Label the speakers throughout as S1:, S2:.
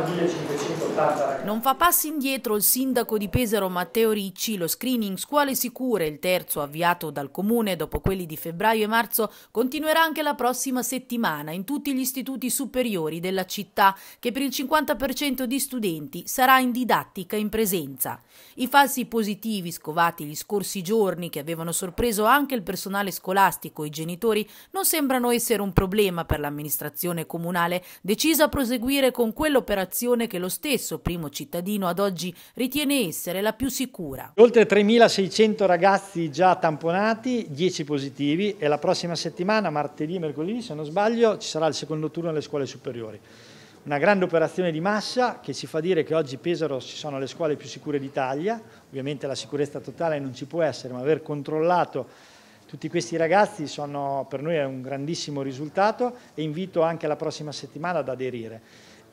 S1: ödül için
S2: Non fa passi indietro il sindaco di Pesaro Matteo Ricci, lo screening Scuole Sicure, il terzo avviato dal comune dopo quelli di febbraio e marzo, continuerà anche la prossima settimana in tutti gli istituti superiori della città, che per il 50% di studenti sarà in didattica in presenza. I falsi positivi scovati gli scorsi giorni, che avevano sorpreso anche il personale scolastico e i genitori, non sembrano essere un problema per l'amministrazione comunale, decisa a proseguire con quell'operazione che lo stesso stesso primo cittadino ad oggi ritiene essere la più sicura.
S1: Oltre 3.600 ragazzi già tamponati, 10 positivi e la prossima settimana, martedì e mercoledì se non sbaglio, ci sarà il secondo turno alle scuole superiori. Una grande operazione di massa che ci fa dire che oggi Pesaro ci sono le scuole più sicure d'Italia, ovviamente la sicurezza totale non ci può essere, ma aver controllato tutti questi ragazzi sono, per noi è un grandissimo risultato e invito anche la prossima settimana ad aderire.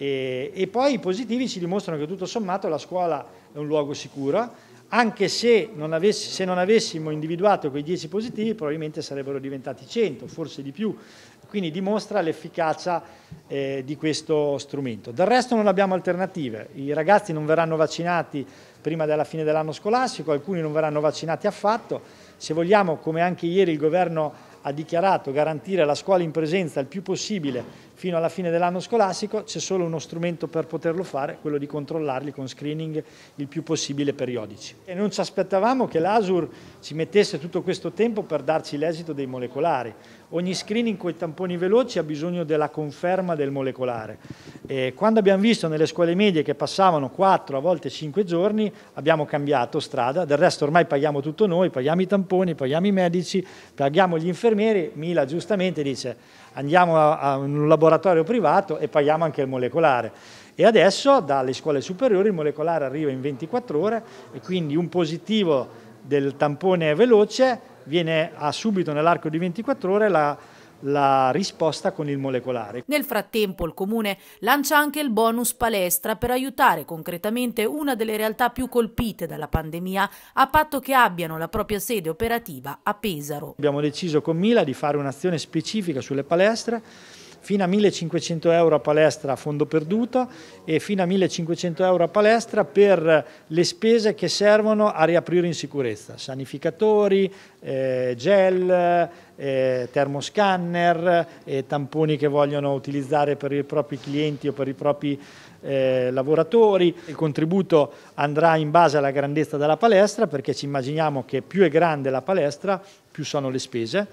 S1: E, e poi i positivi ci dimostrano che tutto sommato la scuola è un luogo sicuro, anche se non, avessi, se non, avessimo individuato quei 10 positivi probabilmente sarebbero diventati 100, forse di più, quindi dimostra l'efficacia eh, di questo strumento. Del resto non abbiamo alternative, i ragazzi non verranno vaccinati prima della fine dell'anno scolastico, alcuni non verranno vaccinati affatto, se vogliamo come anche ieri il governo ha dichiarato garantire la scuola in presenza il più possibile fino alla fine dell'anno scolastico, c'è solo uno strumento per poterlo fare, quello di controllarli con screening il più possibile periodici. E non ci aspettavamo che l'ASUR ci mettesse tutto questo tempo per darci l'esito dei molecolari. Ogni screening con i tamponi veloci ha bisogno della conferma del molecolare. E quando abbiamo visto nelle scuole medie che passavano 4, a volte 5 giorni, abbiamo cambiato strada, del resto ormai paghiamo tutto noi, paghiamo i tamponi, paghiamo i medici, paghiamo gli infermieri, Mila giustamente dice andiamo a, a un laboratorio privato e paghiamo anche il molecolare. E adesso dalle scuole superiori il molecolare arriva in 24 ore e quindi un positivo del tampone veloce viene subito nell'arco di 24 ore la la risposta con il molecolare. Nel frattempo il comune
S2: lancia anche il bonus palestra per aiutare concretamente una delle realtà più colpite dalla pandemia a patto che abbiano la propria sede operativa a Pesaro.
S1: Abbiamo deciso con Mila di fare un'azione specifica sulle palestre fino a 1500 euro a palestra a fondo perduto e fino a 1500 euro a palestra per le spese che servono a riaprire in sicurezza, sanificatori, eh, gel, eh, termoscanner, eh, tamponi che vogliono utilizzare per i propri clienti o per i propri eh, lavoratori. Il contributo andrà in base alla grandezza della palestra perché ci immaginiamo che più è grande la palestra più sono le spese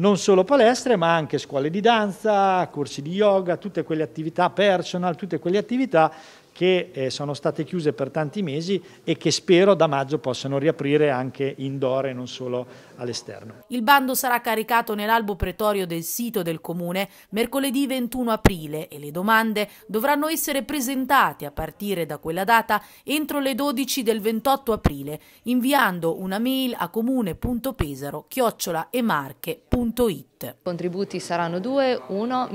S1: non solo palestre ma anche scuole di danza, corsi di yoga, tutte quelle attività personal, tutte quelle attività che eh, sono state chiuse per tanti mesi e che spero da maggio possano riaprire anche indoor e non solo all'esterno.
S2: Il bando sarà caricato nell'albo pretorio del sito del comune mercoledì 21 aprile e le domande dovranno essere presentate a partire da quella data entro le 12 del 28 aprile inviando una mail a comune.pesaro chiocciolaemarche.it.
S3: I contributi saranno due, uno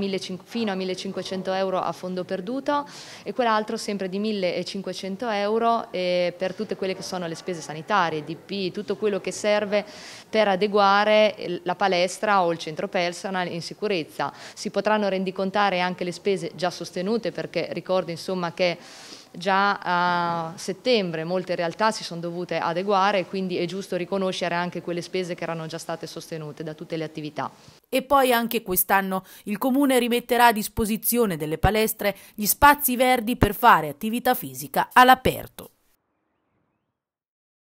S3: fino a 1500 euro a fondo perduto e quell'altro sempre di 1500 euro eh, per tutte quelle che sono le spese sanitarie, DP, tutto quello che serve per adeguare la palestra o il centro personal in sicurezza. Si potranno rendicontare anche le spese già sostenute perché ricordo insomma che già a settembre molte realtà si sono dovute adeguare quindi è giusto riconoscere anche quelle spese che erano già state sostenute da tutte le attività. E poi anche quest'anno il comune rimetterà a disposizione delle
S2: palestre gli spazi verdi per fare attività fisica all'aperto.